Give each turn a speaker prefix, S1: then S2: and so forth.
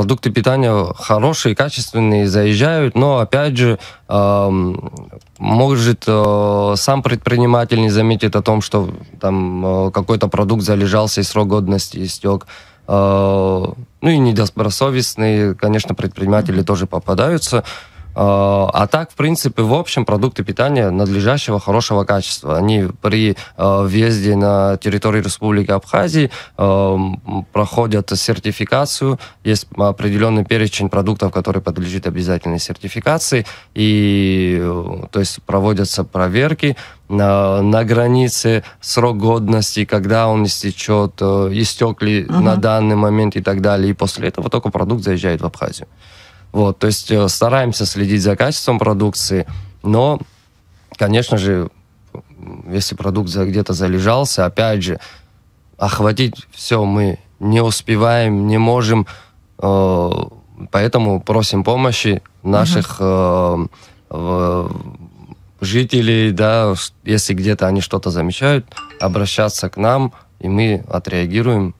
S1: продукты питания хорошие, качественные, заезжают, но опять же, может э, сам предприниматель не заметит о том, что там э, какой-то продукт залежался и срок годности истек. Э, ну и недобросовестные, конечно, предприниматели тоже попадаются. А, а так, в принципе, в общем, продукты питания надлежащего, хорошего качества. Они при а, въезде на территорию Республики Абхазии а, проходят сертификацию. Есть определенный перечень продуктов, которые подлежит обязательной сертификации. И, э, то есть, проводятся проверки на, на границе срок годности, когда он истечет, э, истекли uh-huh. на данный момент и так далее. И после этого только продукт заезжает в Абхазию. Вот, то есть э, стараемся следить за качеством продукции, но, конечно же, если продукт где-то залежался, опять же, охватить все мы не успеваем, не можем, э, поэтому просим помощи наших uh жителей, да, если где-то они что-то замечают, обращаться к нам, и мы отреагируем